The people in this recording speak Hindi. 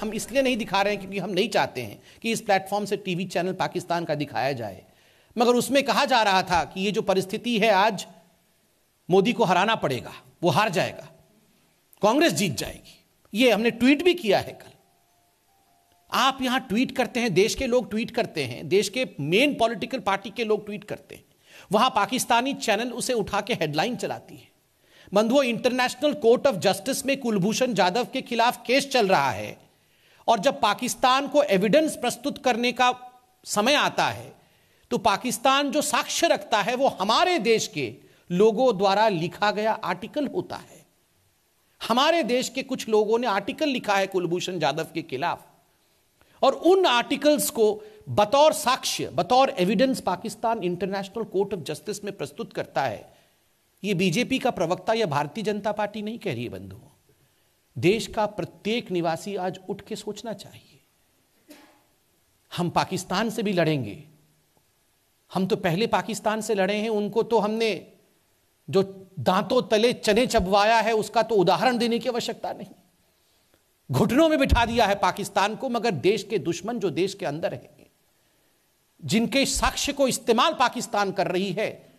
हम इसलिए नहीं दिखा रहे हैं क्योंकि हम नहीं चाहते हैं कि इस प्लेटफॉर्म से टीवी चैनल पाकिस्तान का दिखाया जाए मगर उसमें कहा जा रहा था कि ये जो परिस्थिति है आज मोदी को हराना पड़ेगा वो हार जाएगा कांग्रेस जीत जाएगी ये हमने ट्वीट भी किया है कल आप यहां ट्वीट करते हैं देश के लोग ट्वीट करते हैं देश के मेन पॉलिटिकल पार्टी के लोग ट्वीट करते हैं वहां पाकिस्तानी चैनल उसे उठा के हेडलाइन चलाती है बंधुओं इंटरनेशनल कोर्ट ऑफ जस्टिस में कुलभूषण जाधव के खिलाफ केस चल रहा है और जब पाकिस्तान को एविडेंस प्रस्तुत करने का समय आता है तो पाकिस्तान जो साक्ष्य रखता है वो हमारे देश के लोगों द्वारा लिखा गया आर्टिकल होता है हमारे देश के कुछ लोगों ने आर्टिकल लिखा है कुलभूषण जाधव के खिलाफ और उन आर्टिकल्स को बतौर साक्ष्य बतौर evidence Pakistan international court of justice में प्रस्तुत करता है ये बीजेपी का प्रवक्ता या भारतीय जनता पार्टी नहीं कह रही है बंधुओं देश का प्रत्येक निवासी आज उठ के सोचना चाहिए हम पाकिस्तान से भी लड़ेंगे हम तो पहले पाकिस्तान से लड़े हैं उनको तो हमने जो दांतों तले चने चबवाया है उसका तो उदाहरण देने की आवश्यकता नहीं घुटनों में बिठा दिया है पाकिस्तान को मगर देश के दुश्मन जो देश के अंदर है जिनके साक्ष्य को इस्तेमाल पाकिस्तान कर रही है